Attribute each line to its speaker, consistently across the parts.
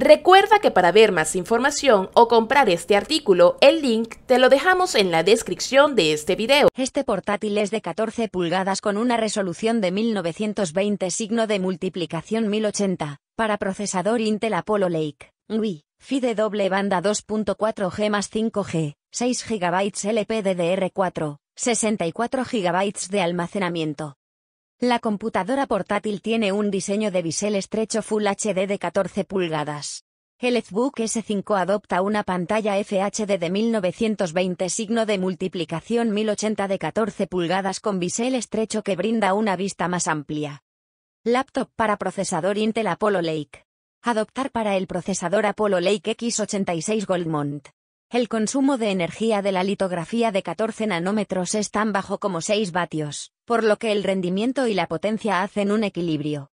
Speaker 1: Recuerda que para ver más información o comprar este artículo, el
Speaker 2: link te lo dejamos en la descripción de este video. Este portátil es de 14 pulgadas con una resolución de 1920 signo de multiplicación 1080, para procesador Intel Apollo Lake, Wii, FIDE doble banda 2.4G más 5G, 6 GB LPDDR4, 64 GB de almacenamiento. La computadora portátil tiene un diseño de bisel estrecho Full HD de 14 pulgadas. El ZBook S5 adopta una pantalla FHD de 1920 signo de multiplicación 1080 de 14 pulgadas con bisel estrecho que brinda una vista más amplia. Laptop para procesador Intel Apollo Lake. Adoptar para el procesador Apollo Lake X86 Goldmont. El consumo de energía de la litografía de 14 nanómetros es tan bajo como 6 vatios, por lo que el rendimiento y la potencia hacen un equilibrio.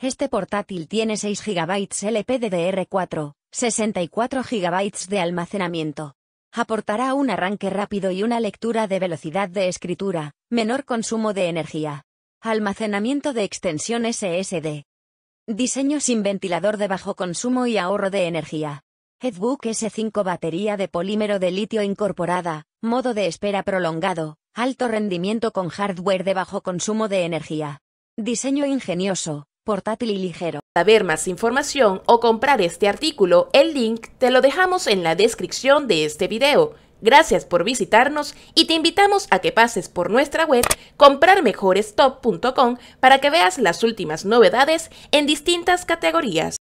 Speaker 2: Este portátil tiene 6 GB LPDDR4, 64 GB de almacenamiento. Aportará un arranque rápido y una lectura de velocidad de escritura, menor consumo de energía. Almacenamiento de extensión SSD. Diseño sin ventilador de bajo consumo y ahorro de energía. Headbook S5 batería de polímero de litio incorporada, modo de espera prolongado, alto rendimiento con hardware de bajo consumo de energía. Diseño ingenioso, portátil y ligero. Para ver más
Speaker 1: información o comprar este artículo, el link te lo dejamos en la descripción de este video. Gracias por visitarnos y te invitamos a que pases por nuestra web comprarmejorestop.com para que veas las últimas novedades en distintas categorías.